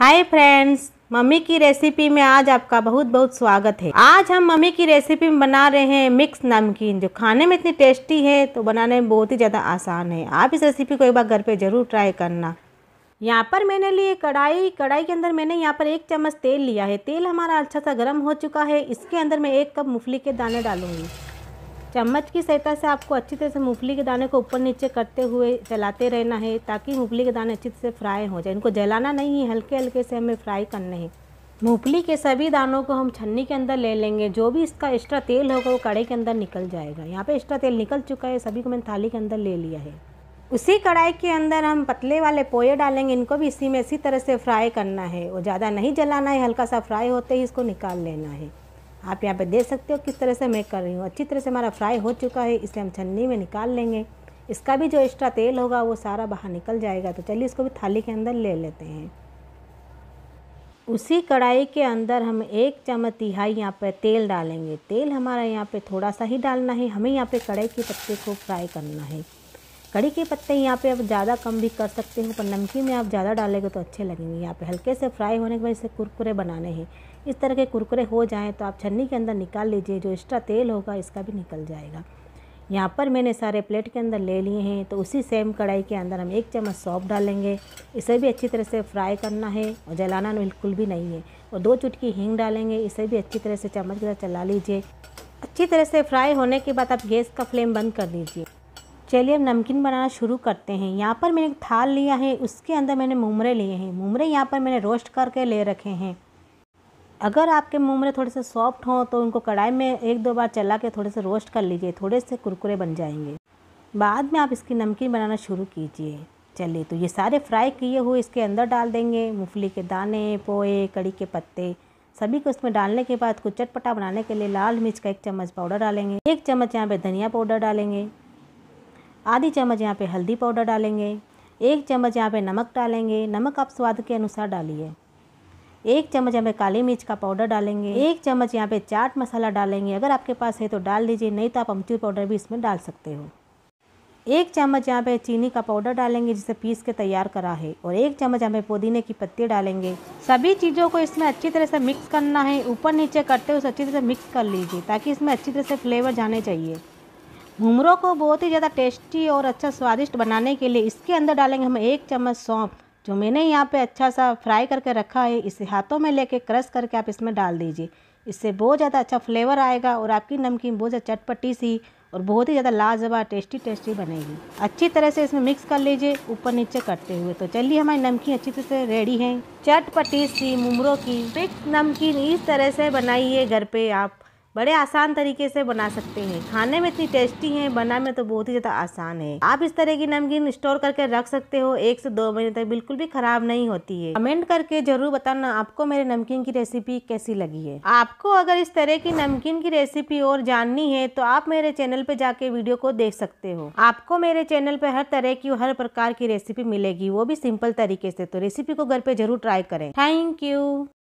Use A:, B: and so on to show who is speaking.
A: हाय friends mummy की recipe में आज आपका बहुत बहुत स्वागत है आज हम मम्मी की रेसिपी में बना रहे हैं मिक्स नमकीन जो खाने में इतनी टेस्टी है तो बनाने में बहुत ही ज़्यादा आसान है आप इस रेसिपी को एक बार घर पे ज़रूर ट्राई करना यहाँ पर मैंने लिए कढ़ाई कढ़ाई के अंदर मैंने यहाँ पर एक चम्मच तेल लिया है तेल हमारा अच्छा सा गर्म हो चुका है इसके अंदर मैं एक कप मूंगफली के दाने डालूंगी चम्मच की सहायता से आपको अच्छी तरह से मूंगफली के दाने को ऊपर नीचे करते हुए चलाते रहना है ताकि मूंगफली के दाने अच्छी तरह से फ्राई हो जाए इनको जलाना नहीं है हल्के हल्के से हमें फ्राई करने हैं मूंगफली के सभी दानों को हम छन्नी के अंदर ले लेंगे जो भी इसका एक्स्ट्रा तेल होगा वो कड़ाई के अंदर निकल जाएगा यहाँ पर एक्स्ट्रा तेल निकल चुका है सभी को मैंने थाली के अंदर ले लिया है उसी कढ़ाई के अंदर हम पतले वाले पोए डालेंगे इनको भी इसी में इसी तरह से फ्राई करना है और ज़्यादा नहीं जलाना है हल्का सा फ्राई होते ही इसको निकाल लेना है आप यहाँ पे देख सकते हो किस तरह से मैं कर रही हूँ अच्छी तरह से हमारा फ्राई हो चुका है इसे हम छन्नी में निकाल लेंगे इसका भी जो एक्स्ट्रा तेल होगा वो सारा बाहर निकल जाएगा तो चलिए इसको भी थाली के अंदर ले लेते हैं उसी कढ़ाई के अंदर हम एक चम्मच तिहाई यहाँ पर तेल डालेंगे तेल हमारा यहाँ पर थोड़ा सा ही डालना है हमें यहाँ पर कढ़ाई के पत्ते को फ्राई करना है कड़ी के पत्ते यहाँ पे आप ज़्यादा कम भी कर सकते हो पर नमकीन में आप ज़्यादा डालेंगे तो अच्छे लगेंगे यहाँ पे हल्के से फ्राई होने के बाद इसे कुरकुरे बनाने हैं इस तरह के कुरकुरे हो जाएँ तो आप छन्नी के अंदर निकाल लीजिए जो एक्स्ट्रा तेल होगा इसका भी निकल जाएगा यहाँ पर मैंने सारे प्लेट के अंदर ले लिए हैं तो उसी सेम कढ़ाई के अंदर हम एक चम्मच सौंप डालेंगे इसे भी अच्छी तरह से फ्राई करना है और जलाना बिल्कुल भी नहीं है और दो चुटकी हींग डालेंगे इसे भी अच्छी तरह से चम्मच के साथ चला लीजिए अच्छी तरह से फ्राई होने के बाद आप गैस का फ्लेम बंद कर दीजिए चलिए हम नमकीन बनाना शुरू करते हैं यहाँ पर मैंने थाल लिया है उसके अंदर मैंने मुमरे लिए हैं मुमरे यहाँ पर मैंने रोस्ट करके ले रखे हैं अगर आपके मुंह में थोड़े से सॉफ्ट हों तो उनको कढ़ाई में एक दो बार चला के थोड़े से रोस्ट कर लीजिए थोड़े से कुरकुरे बन जाएंगे बाद में आप इसकी नमकीन बनाना शुरू कीजिए चलिए तो ये सारे फ्राई किए हुए इसके अंदर डाल देंगे मूंगफली के दाने पोए कड़ी के पत्ते सभी को इसमें डालने के बाद कुछ चटपटा बनाने के लिए लाल मिर्च का एक चम्मच पाउडर डालेंगे एक चम्मच यहाँ पे धनिया पाउडर डालेंगे आधी चम्मच यहाँ पे हल्दी पाउडर डालेंगे एक चम्मच यहाँ पे नमक डालेंगे नमक आप स्वाद के अनुसार डालिए एक चम्मच यहाँ पे काली मिर्च का पाउडर डालेंगे एक चम्मच यहाँ पे चाट मसाला डालेंगे अगर आपके पास है तो डाल दीजिए नहीं तो आप अमचूर पाउडर भी इसमें डाल सकते हो एक चम्मच यहाँ पे चीनी का पाउडर डालेंगे जिसे पीस के तैयार करा है और एक चम्मच यहाँ पे पुदीने की पत्ती डालेंगे सभी चीज़ों को इसमें अच्छी तरह से मिक्स करना है ऊपर नीचे करते हुए अच्छी तरह से मिक्स कर लीजिए ताकि इसमें अच्छी तरह से फ्लेवर जाने चाहिए घुमरों को बहुत ही ज़्यादा टेस्टी और अच्छा स्वादिष्ट बनाने के लिए इसके अंदर डालेंगे हम एक चम्मच सौंफ जो मैंने यहाँ पे अच्छा सा फ्राई करके रखा है इसे हाथों में लेके क्रश करके आप इसमें डाल दीजिए इससे बहुत ज़्यादा अच्छा फ्लेवर आएगा और आपकी नमकीन बहुत ज़्यादा चटपटी सी और बहुत ही ज़्यादा लाजवाब टेस्टी टेस्टी बनेगी अच्छी तरह से इसमें मिक्स कर लीजिए ऊपर नीचे करते हुए तो चलिए हमारी नमकीन अच्छी तरह से रेडी है चटपटी सी मुमरों की मिक्स नमकीन इस तरह से बनाइए घर पे आप बड़े आसान तरीके से बना सकते हैं खाने में इतनी टेस्टी है बनाने में तो बहुत ही ज़्यादा आसान है आप इस तरह की नमकीन स्टोर करके रख सकते हो एक से दो महीने तक बिल्कुल भी खराब नहीं होती है कमेंट करके जरूर बताना आपको मेरे नमकीन की रेसिपी कैसी लगी है आपको अगर इस तरह की नमकीन की रेसिपी और जाननी है तो आप मेरे चैनल पे जाके वीडियो को देख सकते हो आपको मेरे चैनल पे हर तरह की हर प्रकार की रेसिपी मिलेगी वो भी सिंपल तरीके से तो रेसिपी को घर पे जरूर ट्राई करें थैंक यू